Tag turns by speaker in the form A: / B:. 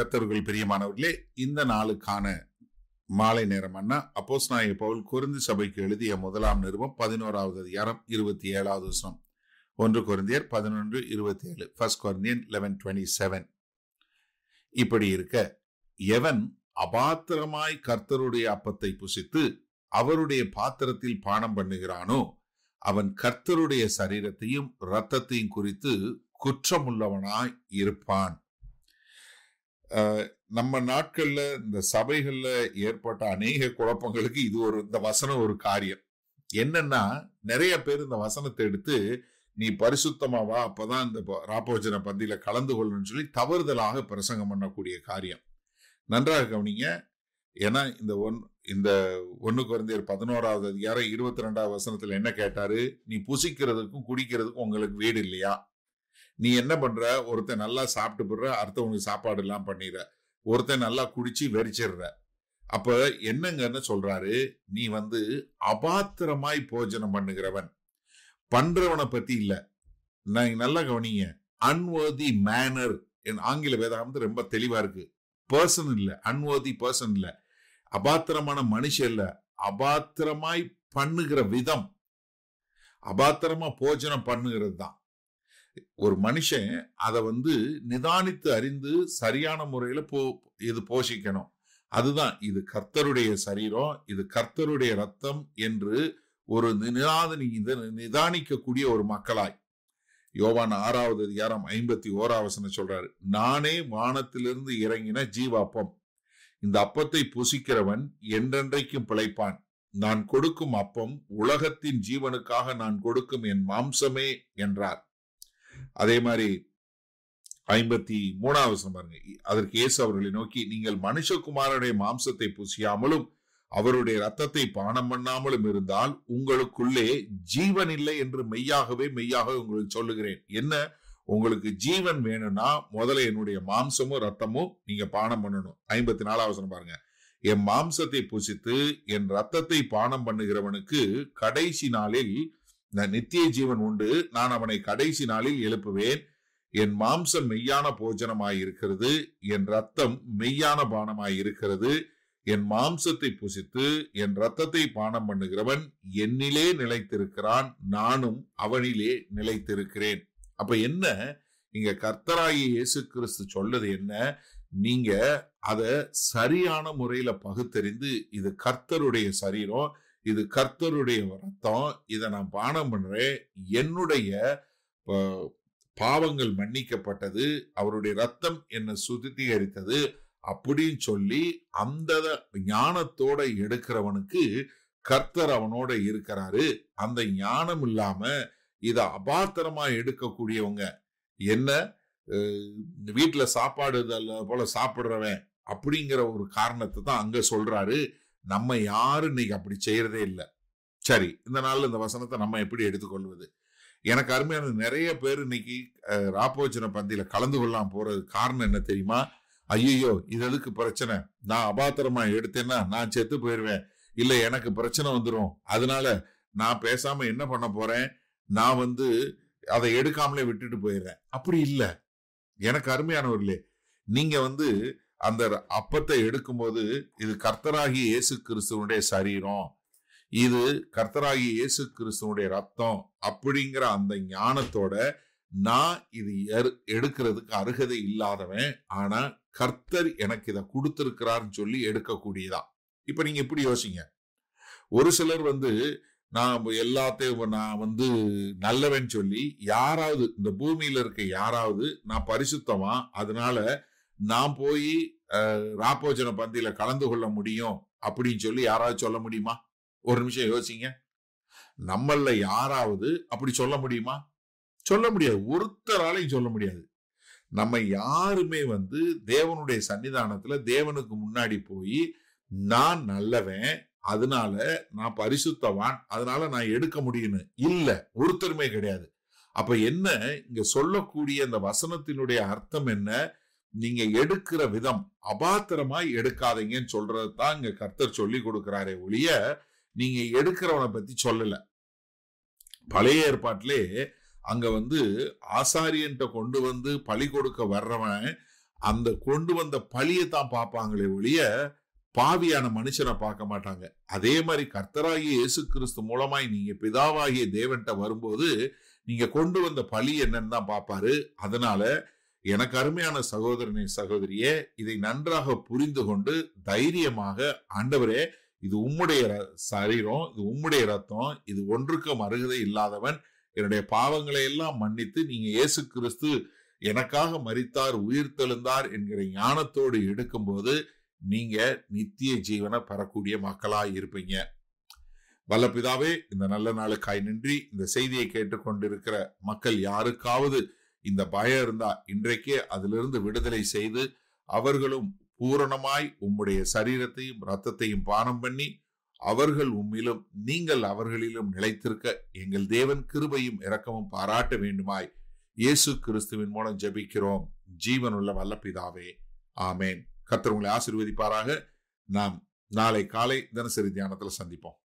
A: கத்தர்கள் பிரியமானவர்களே இந்த நாளுக்கான மாலை நேரம் அண்ணா அப்போஸ் நாயக பவுல் குருந்து சபைக்கு எழுதிய முதலாம் நிறுவம் பதினோராவது அதிகாரம் இருபத்தி ஏழாவது வருஷம் ஒன்று குருந்தியர் பதினொன்று இருபத்தி ஏழு ஃபர்ஸ்ட் குருந்தியன் லெவன் டுவெண்ட்டி செவன் இப்படி இருக்க எவன் அபாத்திரமாய் கர்த்தருடைய அப்பத்தை புசித்து அவருடைய பாத்திரத்தில் பானம் பண்ணுகிறானோ அவன் கர்த்தருடைய சரீரத்தையும் இரத்தத்தையும் குறித்து குற்றமுள்ளவனாய் இருப்பான் நம்ம நாட்கள்ல இந்த சபைகள்ல ஏற்பட்ட அநேக குழப்பங்களுக்கு இது ஒரு இந்த வசனம் ஒரு காரியம் என்னன்னா நிறைய பேர் இந்த வசனத்தை எடுத்து நீ பரிசுத்தமாவா வா அப்பதான் இந்த ராபோஜன பந்தியில கலந்து கொள்ளணும்னு சொல்லி தவறுதலாக பிரசங்கம் பண்ணக்கூடிய காரியம் நன்றாக கவனிங்க ஏன்னா இந்த ஒன் இந்த ஒன்று குறைந்தர் பதினோராவது அதிகாரம் இருபத்தி ரெண்டாவது வசனத்தில் என்ன கேட்டாரு நீ புசிக்கிறதுக்கும் குடிக்கிறதுக்கும் உங்களுக்கு வீடு இல்லையா நீ என்ன பண்ற ஒருத்தன் நல்லா சாப்பிட்டு போடுற அடுத்தவனுக்கு சாப்பாடு எல்லாம் பண்ணிடுற ஒருத்தன் நல்லா குடிச்சு வெறிச்சிடுற அப்ப என்னங்கன்னு சொல்றாரு நீ வந்து அபாத்திரமாய் போஜனம் பண்ணுகிறவன் பண்றவனை பத்தி இல்ல நான் நல்லா கவனிங்க அன்வர்தி மேனர் என் ஆங்கில வேதாகமத்து ரொம்ப தெளிவா இருக்கு பர்சன் இல்ல அன்வர்தி பர்சன் இல்ல அபாத்திரமான மனுஷன் இல்ல அபாத்திரமாய் பண்ணுகிற விதம் அபாத்திரமா போஜனம் பண்ணுகிறது தான் ஒரு மனுஷன் அதை வந்து நிதானித்து அறிந்து சரியான முறையில போ இது போஷிக்கணும் அதுதான் இது கர்த்தருடைய சரீரம் இது கர்த்தருடைய ரத்தம் என்று ஒரு நிதானி நிதானிக்கக்கூடிய ஒரு மக்களாய் யோவான் ஆறாவது அதிகாரம் ஐம்பத்தி ஓராவசனம் சொல்றாரு நானே வானத்திலிருந்து இறங்கின ஜீவாப்பம் இந்த அப்பத்தை புசிக்கிறவன் என்றென்றைக்கும் பிழைப்பான் நான் கொடுக்கும் அப்பம் உலகத்தின் ஜீவனுக்காக நான் கொடுக்கும் என் மாம்சமே என்றார் அதே மாதிரி ஐம்பத்தி மூணாவது பாருங்க அதற்கு இயேசு அவர்களை நோக்கி நீங்கள் மனுஷகுமாரனுடைய மாம்சத்தை பூசியாமலும் அவருடைய ரத்தத்தை பானம் பண்ணாமலும் இருந்தால் உங்களுக்குள்ளே ஜீவன் இல்லை என்று மெய்யாகவே மெய்யாக உங்களுக்கு சொல்லுகிறேன் என்ன உங்களுக்கு ஜீவன் வேணும்னா முதல்ல என்னுடைய மாம்சமும் ரத்தமும் நீங்க பானம் பண்ணணும் ஐம்பத்தி நாலாவது பாருங்க என் மாம்சத்தை பூசித்து என் ரத்தத்தை பானம் பண்ணுகிறவனுக்கு கடைசி நாளில் நித்திய ஜீவன் உண்டு நான் அவனை கடைசி நாளில் எழுப்புவேன் என் மாம்சம் மெய்யான போஜனமாயிருக்கிறது என் ரத்தம் மெய்யான பானமாயிருக்கிறது என் மாம்சத்தை புசித்து என் ரத்தத்தை பானம் பண்ணுகிறவன் என்னிலே நிலைத்திருக்கிறான் நானும் அவனிலே நிலைத்திருக்கிறேன் அப்ப என்ன இங்க கர்த்தராயி இயேசு கிறிஸ்து சொல்றது என்ன நீங்க அத சரியான முறையில பகுத்தறிந்து இது கர்த்தருடைய சரீரம் இது கர்த்தருடைய ரத்தம் இதை நான் பானம் பண்ணுறேன் என்னுடைய பாவங்கள் மன்னிக்கப்பட்டது அவருடைய ரத்தம் என்னை சுத்திகரித்தது அப்படின்னு சொல்லி அந்த ஞானத்தோட எடுக்கிறவனுக்கு கர்த்தர் அவனோட இருக்கிறாரு அந்த ஞானம் இல்லாம இதை அபாத்திரமா எடுக்கக்கூடியவங்க என்ன வீட்டில் சாப்பாடு போல சாப்பிட்றவன் அப்படிங்கிற ஒரு காரணத்தை தான் அங்க சொல்றாரு நம்ம யாரும் இன்னைக்கு அப்படி செய்யறதே இல்லை சரி இந்த நாளில் இந்த வசனத்தை நம்ம எப்படி எடுத்துக்கொள்வது எனக்கு அருமையான நிறைய பேர் இன்னைக்கு ராப்போஜன பந்தியில் கலந்து கொள்ளலாம் போறது காரணம் என்ன தெரியுமா ஐயோ இது எதுக்கு பிரச்சனை நான் அபாத்திரமா எடுத்தேன்னா நான் செத்து போயிடுவேன் இல்லை எனக்கு பிரச்சனை வந்துடும் அதனால நான் பேசாம என்ன பண்ண போறேன் நான் வந்து அதை எடுக்காமலே விட்டுட்டு போயிடுறேன் அப்படி இல்லை எனக்கு அருமையானவர்களே நீங்க வந்து அந்த அப்பத்தை எடுக்கும்போது இது கர்த்தராகி இயேசு கிறிஸ்துவனுடைய சரீரம் இது கர்த்தராகி இயேசு கிறிஸ்துவனுடைய ரத்தம் அப்படிங்கிற அந்த ஞானத்தோட நான் இது எடுக்கிறதுக்கு அருகதை இல்லாதவன் ஆனா கர்த்தர் எனக்கு இதை கொடுத்திருக்கிறார்னு சொல்லி எடுக்கக்கூடியதா இப்ப நீங்க இப்படி யோசிங்க ஒரு சிலர் வந்து நான் எல்லாத்தையும் நான் வந்து நல்லவன் சொல்லி யாராவது இந்த பூமியில இருக்க யாராவது நான் பரிசுத்தமா அதனால நான் போய் ராப்போஜன பந்தியில கலந்து கொள்ள முடியும் அப்படின்னு சொல்லி யாராவது சொல்ல முடியுமா ஒரு நிமிஷம் யோசிங்க நம்மள யாராவது அப்படி சொல்ல முடியுமா சொல்ல முடியாது ஒருத்தராலையும் சொல்ல முடியாது நம்ம யாருமே வந்து தேவனுடைய சன்னிதானத்துல தேவனுக்கு முன்னாடி போய் நான் நல்லவன் அதனால நான் பரிசுத்தவான் அதனால நான் எடுக்க முடியும்னு இல்லை ஒருத்தருமே கிடையாது அப்ப என்ன இங்க சொல்லக்கூடிய அந்த வசனத்தினுடைய அர்த்தம் என்ன நீங்க எடுக்கிற விதம் அபாத்திரமாய் எடுக்காதீங்கன்னு சொல்றது தான் இங்க கர்த்தர் சொல்லி கொடுக்கிறாரே ஒழிய நீங்க எடுக்கிறவனை பத்தி சொல்லல பழைய ஏற்பாட்டிலே அங்க வந்து ஆசாரியன்ட்ட கொண்டு வந்து பழி கொடுக்க வர்றவன் அந்த கொண்டு வந்த பழியை தான் பார்ப்பாங்களே ஒழிய பாவியான மனுஷனை பார்க்க மாட்டாங்க அதே மாதிரி கர்த்தராகிய இயேசு கிறிஸ்து மூலமாய் நீங்க பிதாவாகிய தேவன்ட்ட வரும்போது நீங்க கொண்டு வந்த பழி என்னன்னு தான் பார்ப்பாரு அதனால எனக்கு அருமையான சகோதரனை சகோதரியே இதை நன்றாக புரிந்து கொண்டு தைரியமாக ஆண்டவரே இது உம்முடைய சரீரம் இது உம்முடைய ரத்தம் இது ஒன்றுக்கும் மருகதை இல்லாதவன் என்னுடைய பாவங்களை எல்லாம் மன்னித்து நீங்க இயேசு கிறிஸ்து எனக்காக மறித்தார் உயிர் தெழுந்தார் என்கிற ஞானத்தோடு எடுக்கும்போது நீங்க நித்திய ஜீவனை பெறக்கூடிய மக்களா இருப்பீங்க வல்ல இந்த நல்ல நாளுக்காய் நின்றி இந்த செய்தியை கேட்டுக்கொண்டிருக்கிற மக்கள் யாருக்காவது இந்த பயம் இருந்தா இன்றைக்கே அதிலிருந்து விடுதலை செய்து அவர்களும் பூரணமாய் உம்முடைய சரீரத்தையும் ரத்தத்தையும் பானம் பண்ணி அவர்கள் உம்மிலும் நீங்கள் அவர்களிலும் நிலைத்திருக்க எங்கள் தேவன் கிருபையும் இரக்கமும் பாராட்ட வேண்டுமாய் இயேசு கிறிஸ்துவின் மூலம் ஜபிக்கிறோம் ஜீவனுள்ள வல்ல ஆமேன் கர்த்தர் உங்களை ஆசீர்வதிப்பாராக நாம் நாளை காலை தினசரி தியானத்தில் சந்திப்போம்